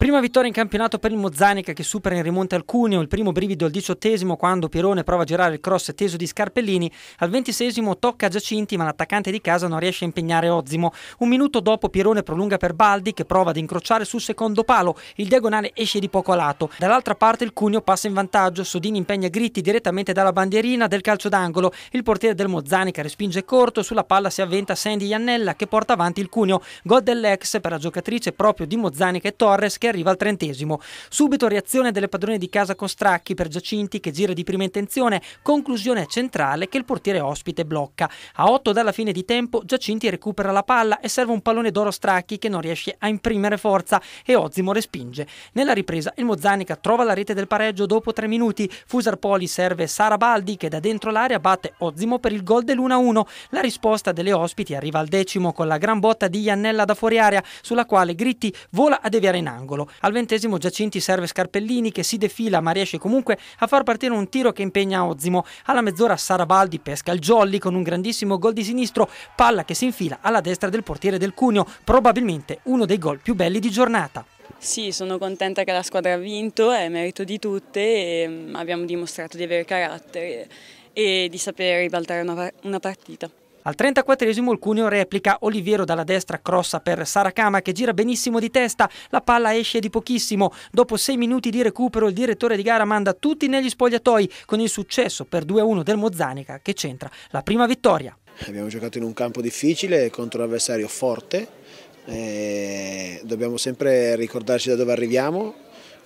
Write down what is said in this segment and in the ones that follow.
Prima vittoria in campionato per il Mozzanica che supera in rimonte al Cuneo, il primo brivido al diciottesimo quando Pirone prova a girare il cross teso di Scarpellini, al ventisesimo tocca a Giacinti ma l'attaccante di casa non riesce a impegnare Ozimo. Un minuto dopo Pirone prolunga per Baldi che prova ad incrociare sul secondo palo, il diagonale esce di poco a lato. Dall'altra parte il Cuneo passa in vantaggio, Sodini impegna Gritti direttamente dalla bandierina del calcio d'angolo, il portiere del Mozzanica respinge corto, sulla palla si avventa Sandy Iannella che porta avanti il Cuneo, gol dell'ex per la giocatrice proprio di Mozzanica e Torres che arriva arriva al trentesimo. Subito reazione delle padrone di casa con stracchi per Giacinti che gira di prima intenzione, conclusione centrale che il portiere ospite blocca. A 8 dalla fine di tempo Giacinti recupera la palla e serve un pallone d'oro stracchi che non riesce a imprimere forza e Ozimo respinge. Nella ripresa il Mozzanica trova la rete del pareggio dopo 3 minuti, Fusar Poli serve Sara Baldi che da dentro l'area batte Ozimo per il gol dell'1-1. La risposta delle ospiti arriva al decimo con la gran botta di Iannella da fuori area sulla quale Gritti vola a deviare in angolo titolo. Al ventesimo Giacinti serve Scarpellini che si defila ma riesce comunque a far partire un tiro che impegna Ozimo. Alla mezz'ora Sarabaldi pesca il jolly con un grandissimo gol di sinistro, palla che si infila alla destra del portiere del Cuneo, probabilmente uno dei gol più belli di giornata. Sì, sono contenta che la squadra ha vinto, è merito di tutte e mm, abbiamo dimostrato di avere carattere e di saper ribaltare una partita. Al 34esimo il Cuneo replica, Oliviero dalla destra crossa per Saracama che gira benissimo di testa, la palla esce di pochissimo, dopo sei minuti di recupero il direttore di gara manda tutti negli spogliatoi con il successo per 2-1 del Mozzanica che centra la prima vittoria. Abbiamo giocato in un campo difficile contro un avversario forte, eh, dobbiamo sempre ricordarci da dove arriviamo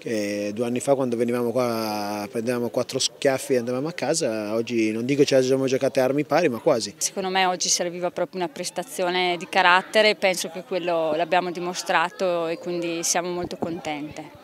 che eh, due anni fa quando venivamo qua prendevamo quattro schiaffi e andavamo a casa, oggi non dico che ci siamo giocate a armi pari ma quasi. Secondo me oggi serviva proprio una prestazione di carattere, penso che quello l'abbiamo dimostrato e quindi siamo molto contente.